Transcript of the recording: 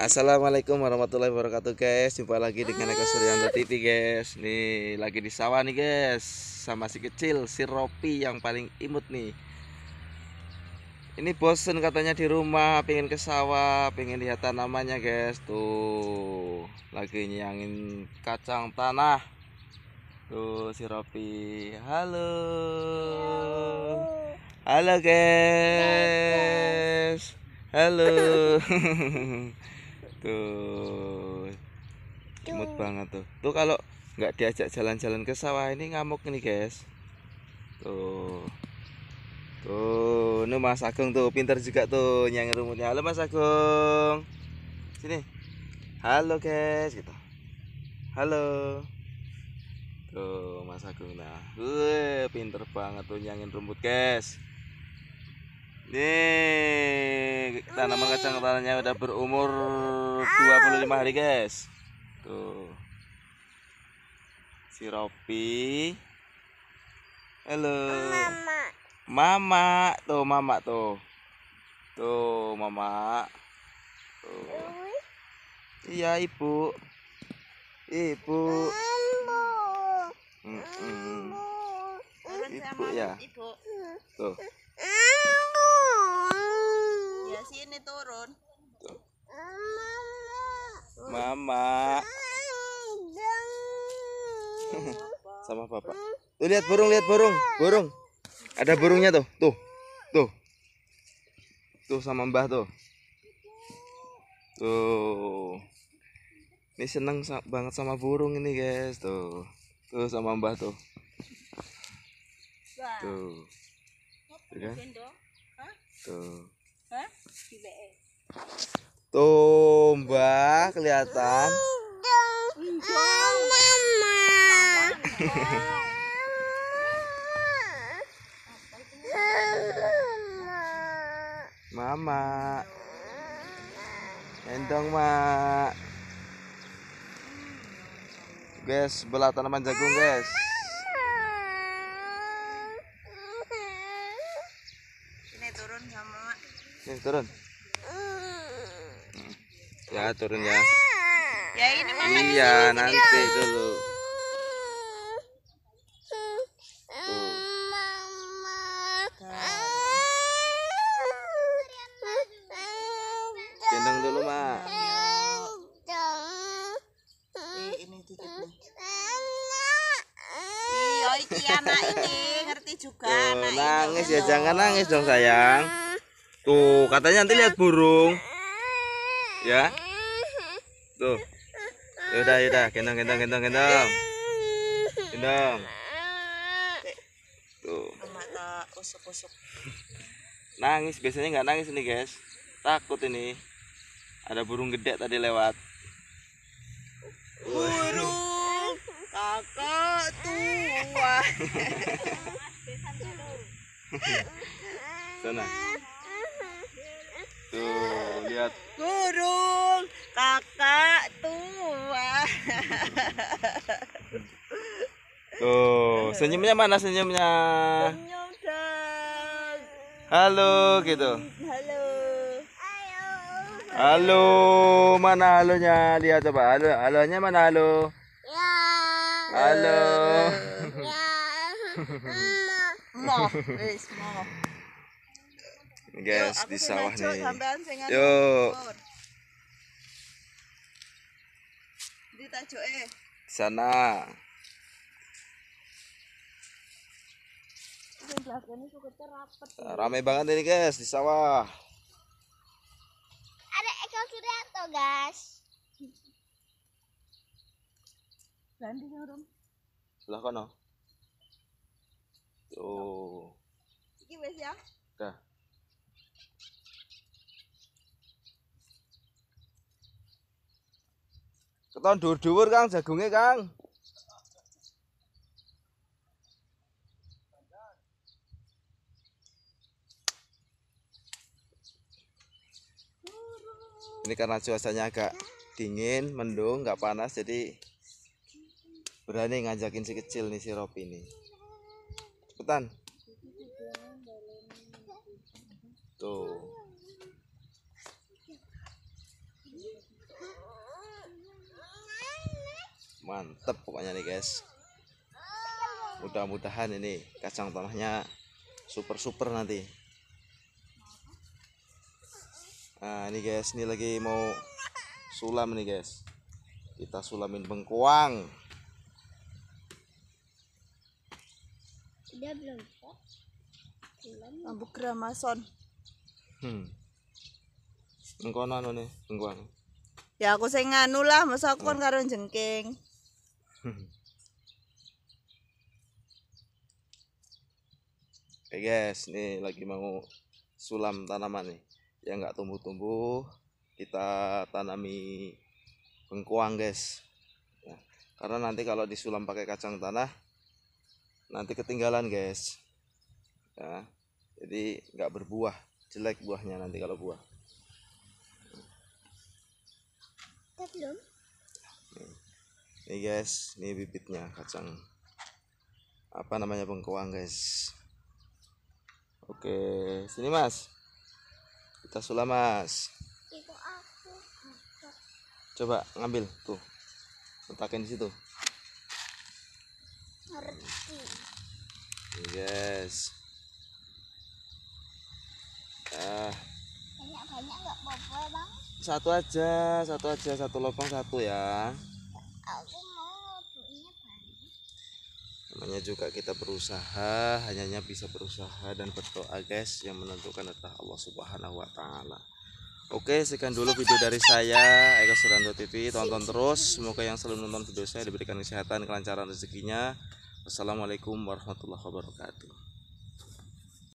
Assalamualaikum warahmatullahi wabarakatuh guys Jumpa lagi dengan aku Suryanto Titi guys Nih lagi di sawah nih guys Sama si kecil si Ropi yang paling imut nih Ini bosen katanya di rumah Pengen ke sawah Pengen lihat tanamannya guys Tuh Lagi nyangin kacang tanah Tuh si Ropi Halo Halo guys Halo Tuh. Imut banget tuh. Tuh kalau nggak diajak jalan-jalan ke sawah ini ngamuk nih, guys. Tuh. Tuh, ini Mas Agung tuh pinter juga tuh nyangin rumputnya. Halo Mas Agung. Sini. Halo, guys, gitu. Halo. Tuh, Mas Agung nah. Wih, pinter banget tuh nyangin rumput, guys. Nih, tanaman kacang tanahnya udah berumur 25 hari, guys. Tuh. Si Ropi. Halo. Mama. Mama, tuh mama tuh. Tuh, mama. Tuh. Iya, Ibu. Ibu. Ibu. Ibu ya. Ibu. Tuh ini turun mama sama bapak tuh lihat burung lihat burung burung ada burungnya tuh tuh tuh tuh sama mbah tuh tuh ini seneng banget sama burung ini guys tuh tuh sama mbah tuh tuh iya kan? tuh tuh Tuh, Mbak, kelihatan. Mama. Mama. Endong, Mak. Guys, belah tanaman jagung, guys. Ini turun sama ya, Mak. Nih, turun. Hmm. Ya, turun ya. Ya, ini mama Iya, ini nanti juga. dulu. Gendong dulu, Mak. Iya, iki anak ini ngerti juga nangis ya, jangan nangis dong, sayang. Tuh, katanya nanti lihat burung. Ya. Tuh. Yaudah, yaudah, gendong, gendong, gendong, gendong. Gendong. Tuh. Nangis, biasanya nggak nangis nih guys. Takut ini. Ada burung gede tadi lewat. Burung kakak tua. Sana lihat burung kakak tua tuh senyumnya mana senyumnya halo gitu halo halo mana halonya lihat coba halo halonya mana halo ya. halo ya. guys di sawah nih yuk di tajoe eh sana rame banget ini guys di sawah ada Eko Suryanto guys Landi nyurum lah kono tuh iki wis ya dah Keton dur-dur Kang jagungnya Kang. Ini karena cuacanya agak dingin, mendung, nggak panas, jadi berani ngajakin si kecil nih si Rob ini. Cepetan. Tuh. mantep pokoknya nih guys mudah-mudahan ini kacang tanahnya super-super nanti nah ini guys ini lagi mau sulam nih guys kita sulamin bengkuang sudah belum mabuk ramason hmm engkau anu nih bengkoang ya aku sing nganu lah masa aku kan hmm. karun jengking Oke hmm. okay guys, nih lagi mau sulam tanaman nih. Yang nggak tumbuh-tumbuh, kita tanami bengkoang guys. Nah, karena nanti kalau disulam pakai kacang tanah, nanti ketinggalan guys. Ya, jadi nggak berbuah, jelek buahnya nanti kalau buah. Belum nih guys ini bibitnya kacang apa namanya bengkoang guys oke sini mas kita sulam mas coba ngambil tuh letakkan di situ ngerti guys ah banyak banyak nggak bang satu aja satu aja satu lubang satu ya namanya juga kita berusaha hanya bisa berusaha dan berdoa guys yang menentukan adalah Allah Subhanahu wa taala Oke sekian dulu video dari saya Eko Suranto TV tonton terus semoga yang selalu menonton video saya diberikan kesehatan kelancaran rezekinya Wassalamualaikum warahmatullahi wabarakatuh